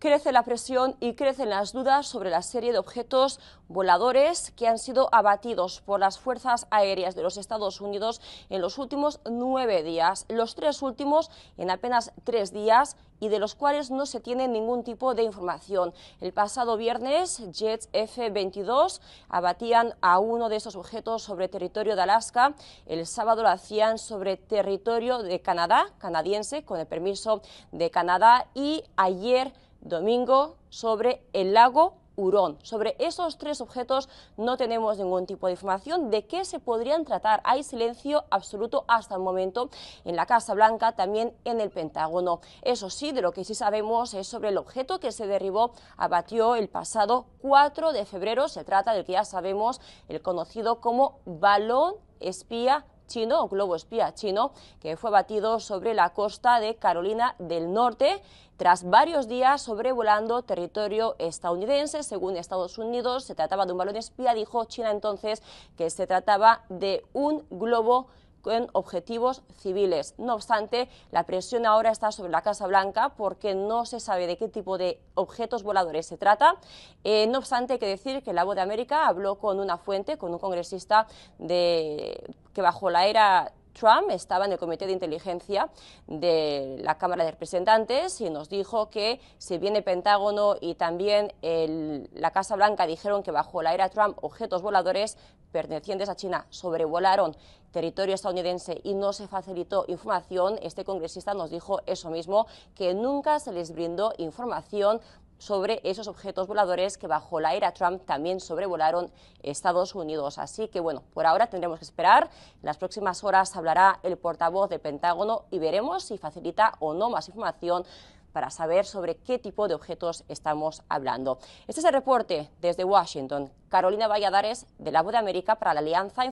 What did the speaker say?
crece la presión y crecen las dudas sobre la serie de objetos voladores que han sido abatidos por las fuerzas aéreas de los Estados Unidos en los últimos nueve días, los tres últimos en apenas tres días y de los cuales no se tiene ningún tipo de información. El pasado viernes, jets F-22 abatían a uno de esos objetos sobre territorio de Alaska. El sábado lo hacían sobre territorio de Canadá, canadiense, con el permiso de Canadá. Y ayer domingo sobre el lago Hurón. Sobre esos tres objetos no tenemos ningún tipo de información de qué se podrían tratar. Hay silencio absoluto hasta el momento en la Casa Blanca, también en el Pentágono. Eso sí, de lo que sí sabemos es sobre el objeto que se derribó, abatió el pasado 4 de febrero. Se trata del que ya sabemos, el conocido como balón espía chino, globo espía chino, que fue batido sobre la costa de Carolina del Norte tras varios días sobrevolando territorio estadounidense. Según Estados Unidos, se trataba de un balón espía. Dijo China entonces que se trataba de un globo espía con objetivos civiles. No obstante, la presión ahora está sobre la Casa Blanca porque no se sabe de qué tipo de objetos voladores se trata. Eh, no obstante, hay que decir que la Voz de América habló con una fuente, con un congresista de, que bajo la era Trump estaba en el Comité de Inteligencia de la Cámara de Representantes y nos dijo que si bien el Pentágono y también la Casa Blanca dijeron que bajo la era Trump objetos voladores pertenecientes a China sobrevolaron territorio estadounidense y no se facilitó información, este congresista nos dijo eso mismo, que nunca se les brindó información sobre esos objetos voladores que bajo la era Trump también sobrevolaron Estados Unidos. Así que bueno, por ahora tendremos que esperar. En las próximas horas hablará el portavoz de Pentágono y veremos si facilita o no más información para saber sobre qué tipo de objetos estamos hablando. Este es el reporte desde Washington. Carolina Valladares, de la Voz de América para la Alianza